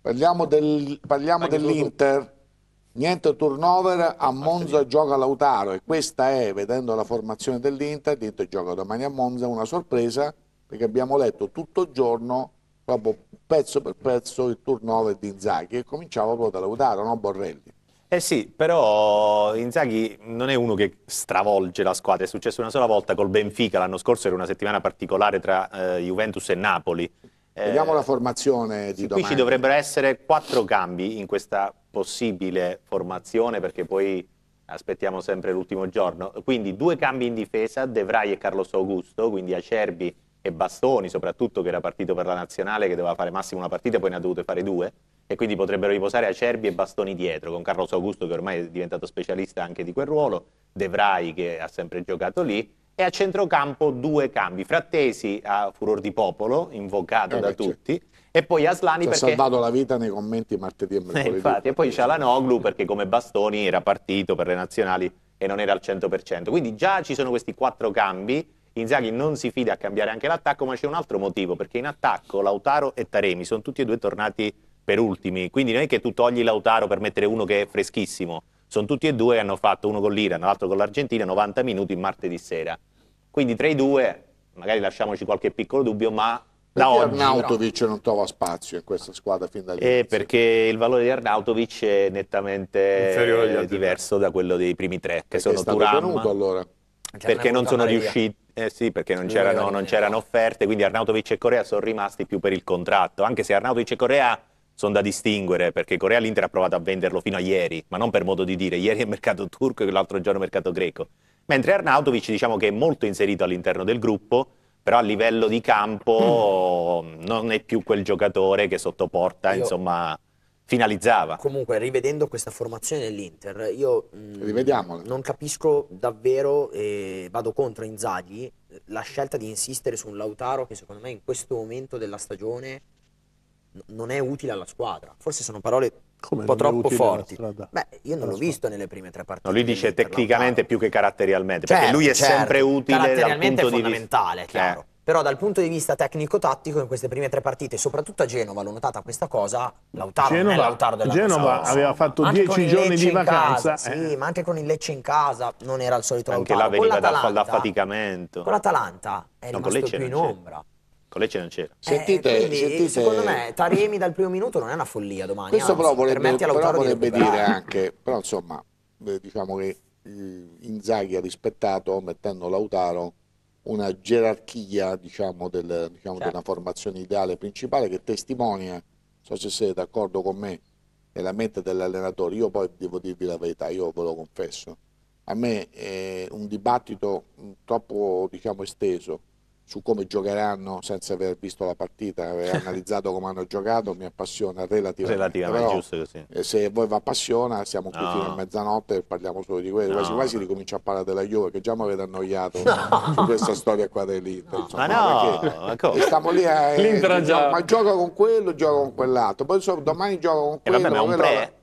Parliamo, del, parliamo dell'Inter. Niente turnover, a Monza gioca Lautaro e questa è, vedendo la formazione dell'Inter, l'Inter gioca domani a Monza, una sorpresa perché abbiamo letto tutto il giorno, proprio pezzo per pezzo, il turnover di Inzaghi e cominciava proprio da Lautaro, no Borrelli. Eh sì, però Inzaghi non è uno che stravolge la squadra, è successo una sola volta col Benfica l'anno scorso, era una settimana particolare tra eh, Juventus e Napoli Vediamo eh, la formazione di domani. Qui ci dovrebbero essere quattro cambi in questa possibile formazione perché poi aspettiamo sempre l'ultimo giorno. Quindi due cambi in difesa, De Vrij e Carlos Augusto, quindi Acerbi e Bastoni soprattutto che era partito per la nazionale che doveva fare massimo una partita poi ne ha dovuto fare due e quindi potrebbero riposare Acerbi e Bastoni dietro con Carlos Augusto che ormai è diventato specialista anche di quel ruolo, De Vrij che ha sempre giocato lì e a centrocampo due cambi, Frattesi a furor di popolo, invocato eh, da certo. tutti, e poi Aslani perché... ha salvato la vita nei commenti martedì e eh, mercoledì. Eh, infatti, e poi Cialanoglu perché come Bastoni era partito per le nazionali e non era al 100%. Quindi già ci sono questi quattro cambi, Inzaghi non si fida a cambiare anche l'attacco, ma c'è un altro motivo, perché in attacco Lautaro e Taremi sono tutti e due tornati per ultimi, quindi non è che tu togli Lautaro per mettere uno che è freschissimo, sono tutti e due, che hanno fatto uno con l'Iran, l'altro con l'Argentina, 90 minuti martedì sera. Quindi tra i due, magari lasciamoci qualche piccolo dubbio, ma da perché oggi... Arnautovic non trova spazio in questa squadra fin dall'inizio? Eh, perché il valore di Arnautovic è nettamente diverso da quello dei primi tre, che perché sono Turam. allora. Perché non sono riusciti, eh sì, perché non c'erano, non c'erano offerte, quindi Arnautovic e Corea sono rimasti più per il contratto, anche se Arnautovic e Corea sono da distinguere perché Corea l'Inter ha provato a venderlo fino a ieri, ma non per modo di dire, ieri è mercato turco e l'altro giorno è mercato greco. Mentre Arnautovic diciamo che è molto inserito all'interno del gruppo, però a livello di campo mm. non è più quel giocatore che sottoporta, io, insomma, finalizzava. Comunque, rivedendo questa formazione dell'Inter, io mh, mm, non capisco davvero, eh, vado contro Inzaghi, la scelta di insistere su un Lautaro che secondo me in questo momento della stagione non è utile alla squadra. Forse sono parole Come un po' troppo forti. Beh, io non l'ho visto nelle prime tre partite. No, lui dice tecnicamente più che caratterialmente, certo, perché lui è certo. certo. sempre utile dal punto è fondamentale, di eh. vista. chiaro. Eh. Però dal punto di vista tecnico-tattico in queste prime tre partite, soprattutto a Genova, l'ho notata questa cosa, Lautaro Genova, non è Lautaro della Genova cosa, aveva fatto dieci giorni di vacanza. Casa, eh. Sì, ma anche con il Lecce in casa non era il solito anche Lautaro. Anche là veniva da, da faticamento. Con l'Atalanta è no, rimasto più in ombra fatto, certo, lei ce non c'era. Sentite, eh, quindi, sentite, secondo me Taremi dal primo minuto non è una follia domani. Questo anzi, però vorrebbe, però vorrebbe di dire anche, però insomma, eh, diciamo che eh, Inzaghi ha rispettato, mettendo Lautaro, una gerarchia diciamo, del, diciamo certo. di formazione ideale principale che testimonia, so se siete d'accordo con me, nella mente dell'allenatore. Io poi devo dirvi la verità, io ve lo confesso. A me eh, un dibattito mm, troppo diciamo, esteso su come giocheranno senza aver visto la partita, aver analizzato come hanno giocato, mi appassiona relativamente. Relativamente, Però, giusto così. Eh, se voi vi appassiona, siamo qui no. fino a mezzanotte e parliamo solo di quello. No. Quasi quasi ricomincio a parlare della Juve, che già mi avete annoiato no. su questa storia qua dell'Inter. Ma no, ma stiamo lì a... Eh, già... Ma gioco con quello, gioco con quell'altro. Poi so, domani gioco con eh, quello. E vabbè,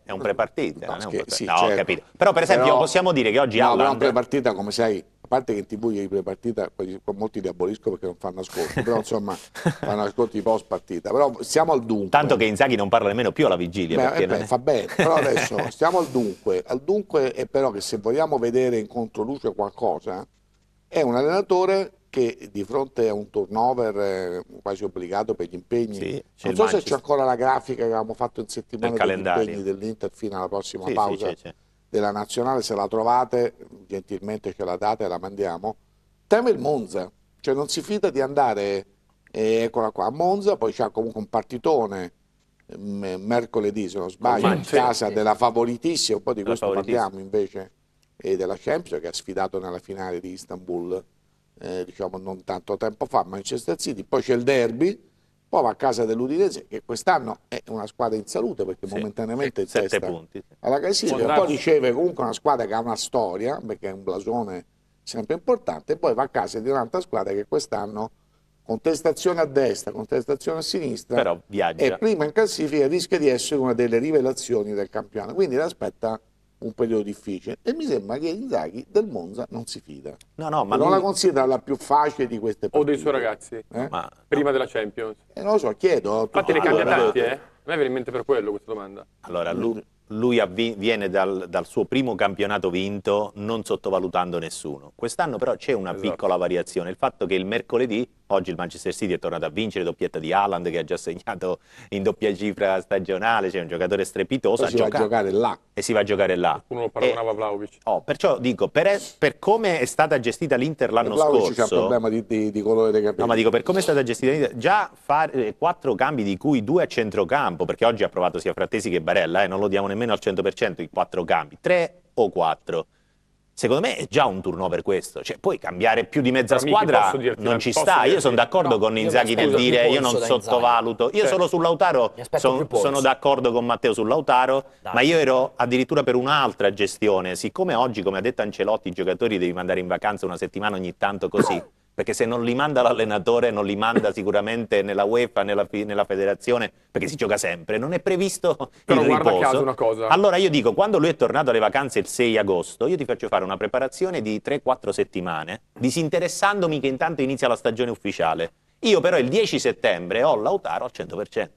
è un pre... partita certo. Però per esempio però... possiamo dire che oggi no, Haaland... No, una prepartita come sai parte che in tv ieri pre-partita molti li abolisco perché non fanno ascolto, però insomma fanno ascolti post partita, però siamo al dunque. Tanto che Inzaghi non parla nemmeno più alla vigilia. Beh, beh, è... Fa bene, però adesso stiamo al dunque, al dunque è però che se vogliamo vedere in controluce qualcosa, è un allenatore che di fronte a un turnover eh, quasi obbligato per gli impegni, sì, non so se c'è ancora la grafica che avevamo fatto in settimana degli impegni dell'Inter fino alla prossima sì, pausa. Sì, della nazionale, se la trovate, gentilmente ce la date e la mandiamo, teme il Monza, cioè non si fida di andare, eh, eccola qua, a Monza, poi c'è comunque un partitone mm, eh, mercoledì se non sbaglio, in casa della favoritissima, poi di questo parliamo invece, e eh, della Champions che ha sfidato nella finale di Istanbul eh, diciamo non tanto tempo fa Manchester City, poi c'è il derby poi va a casa dell'Udinese che quest'anno è una squadra in salute perché sì, momentaneamente è testa punti. alla classifica poi riceve comunque una squadra che ha una storia perché è un blasone sempre importante e poi va a casa di un'altra squadra che quest'anno contestazione a destra, contestazione a sinistra Però viaggia. e prima in classifica rischia di essere una delle rivelazioni del campionato quindi l'aspetta un periodo difficile e mi sembra che Inzaghi del Monza non si fida. No, no, ma non lui... la considera la più facile di queste partite. O dei suoi ragazzi, eh? ma... prima della Champions. Eh, non lo so, chiedo. Infatti ne cambia allora, tanti, eh? Non è viene in mente per quello questa domanda. Allora, lui, lui avvi, viene dal, dal, suo primo campionato vinto non sottovalutando nessuno. Quest'anno però c'è una esatto. piccola variazione, il fatto che il mercoledì Oggi il Manchester City è tornato a vincere, doppietta di Haaland che ha già segnato in doppia cifra stagionale, c'è cioè un giocatore strepitoso. E si gioca... va a giocare là. E si va a giocare là. Qualcuno lo paragonava e... Vlaovic. Oh, perciò dico, per, es... per, come è stata gestita l'Inter l'anno scorso... c'è un problema di, di, di, colore dei capelli. No, ma dico, per come è stata gestita l'Inter... Già fare eh, quattro cambi di cui due a centrocampo, perché oggi ha provato sia Frattesi che Barella, eh, non lo diamo nemmeno al 100% i quattro cambi. Tre o quattro. Secondo me è già un turnover questo, cioè puoi cambiare più di mezza Amici, squadra non ci sta, io sono d'accordo no, con Inzaghi nel dire io non sottovaluto, io certo. solo sull'Autaro son, sono d'accordo con Matteo sull'Autaro, Dai. ma io ero addirittura per un'altra gestione, siccome oggi come ha detto Ancelotti i giocatori devi mandare in vacanza una settimana ogni tanto così. perché se non li manda l'allenatore non li manda sicuramente nella UEFA, nella, nella federazione, perché si gioca sempre, non è previsto Però il riposo. Caso una cosa. Allora io dico, quando lui è tornato alle vacanze il 6 agosto, io ti faccio fare una preparazione di 3-4 settimane, disinteressandomi che intanto inizia la stagione ufficiale. Io però il 10 settembre ho Lautaro al 100%.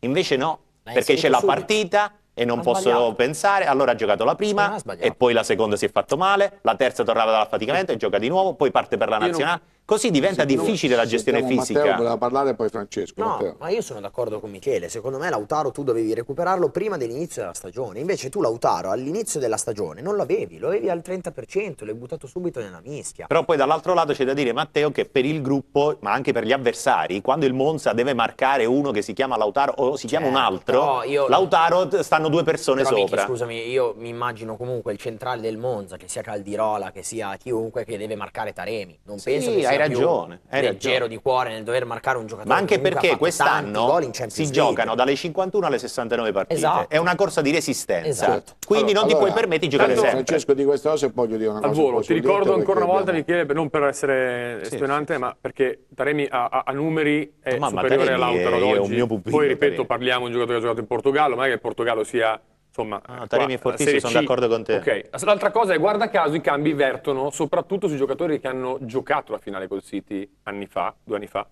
Invece no, L'hai perché c'è la partita e non ha posso sbagliato. pensare, allora ha giocato la prima e poi la seconda si è fatto male, la terza tornava dall'affaticamento e gioca di nuovo, poi parte per la nazionale. Non... Così diventa Sentiamo, difficile la gestione Matteo fisica. Matteo voleva parlare poi Francesco. No, Matteo. ma io sono d'accordo con Michele. Secondo me Lautaro tu dovevi recuperarlo prima dell'inizio della stagione. Invece tu Lautaro all'inizio della stagione non l'avevi, lo avevi al 30%, l'hai buttato subito nella mischia. Però poi dall'altro lato c'è da dire Matteo che per il gruppo, ma anche per gli avversari, quando il Monza deve marcare uno che si chiama Lautaro o si chiama certo, un altro, io... Lautaro stanno due persone però, sopra. Amici, scusami, io mi immagino comunque il centrale del Monza, che sia Caldirola, che sia chiunque che deve marcare Taremi. Non sì, penso che sia hai ragione, hai leggero ragione. di cuore nel dover marcare un giocatore. Ma anche perché quest'anno si giocano dalle 51 alle 69 partite. Esatto. È una corsa di resistenza. Esatto. Quindi allora, non ti allora, puoi permettere di giocare sempre. Francesco di questa cosa e poi voglio dire una cosa. Al volo, ti ricordo ancora una volta, abbiamo... Michele, non per essere sì, stonante, sì. ma perché Taremi a, a, a numeri è Mamma, superiore all'Autaro Poi ripeto, parliamo di un giocatore che ha giocato in Portogallo, ma è che il Portogallo sia Insomma, ah, Taremi e Fortissi sono d'accordo con te. Okay. L'altra cosa è, guarda caso, i cambi vertono soprattutto sui giocatori che hanno giocato la finale col City anni fa, due anni fa.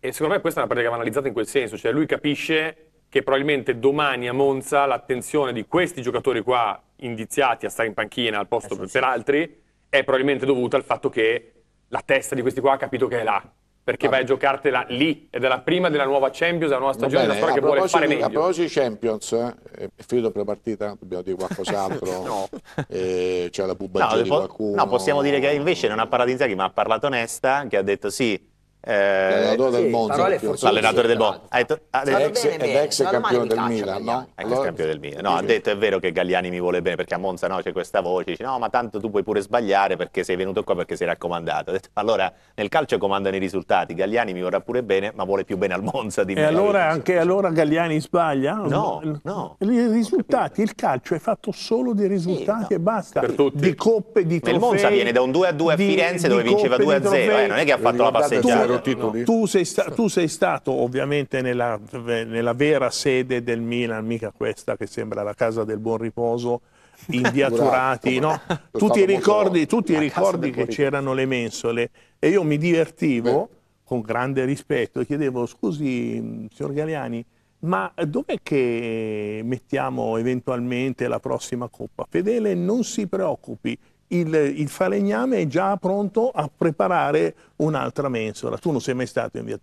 E secondo me questa è una partita che va analizzata in quel senso, cioè lui capisce che probabilmente domani a Monza l'attenzione di questi giocatori qua indiziati a stare in panchina al posto eh, per, sì. per altri è probabilmente dovuta al fatto che la testa di questi qua ha capito che è là perché vai a giocartela lì ed è la prima della nuova Champions, la nuova stagione, bene, storia che vuole fare meglio. A proposito Champions, eh, è finito per partita, dobbiamo dire qualcos'altro, no. eh, c'è la pubblicità no, di qualcuno. No, possiamo dire che invece non ha parlato paralizzato, ma ha parlato onesta, che ha detto sì, eh, l'allenatore del Monza l'allenatore del Monza ed ex campione del Milan ex campione del Milan no ha detto è vero che Galliani mi vuole bene perché a Monza no, c'è questa voce dice no ma tanto tu puoi pure sbagliare perché sei venuto qua perché sei raccomandato detto, allora nel calcio comandano i risultati Galliani mi vorrà pure bene ma vuole più bene al Monza di me e allora anche allora Galliani sbaglia? no no i risultati il calcio è fatto solo di risultati e basta di coppe di trofei il Monza viene da un 2 a 2 a Firenze dove vinceva 2 a 0 eh, non è che ha fatto la passeggiata loro titoli. No. Tu, sei tu, sei stato ovviamente nella, nella, vera sede del Milan, mica questa che sembra la casa del buon riposo, in via Turati, no? tu ti ricordi, tu ti ricordi che c'erano le mensole e io mi divertivo Beh. con grande rispetto e chiedevo scusi mm, signor Galiani, ma dov'è che mettiamo eventualmente la prossima coppa? Fedele non si preoccupi, il, il falegname è già pronto a preparare un'altra mensola. Tu non sei mai stato in via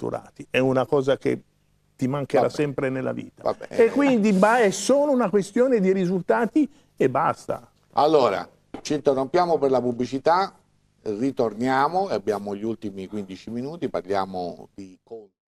è una cosa che ti mancherà Vabbè. sempre nella vita. Vabbè. E quindi ma è solo una questione di risultati e basta. Allora, ci interrompiamo per la pubblicità, ritorniamo, abbiamo gli ultimi 15 minuti, parliamo di conto.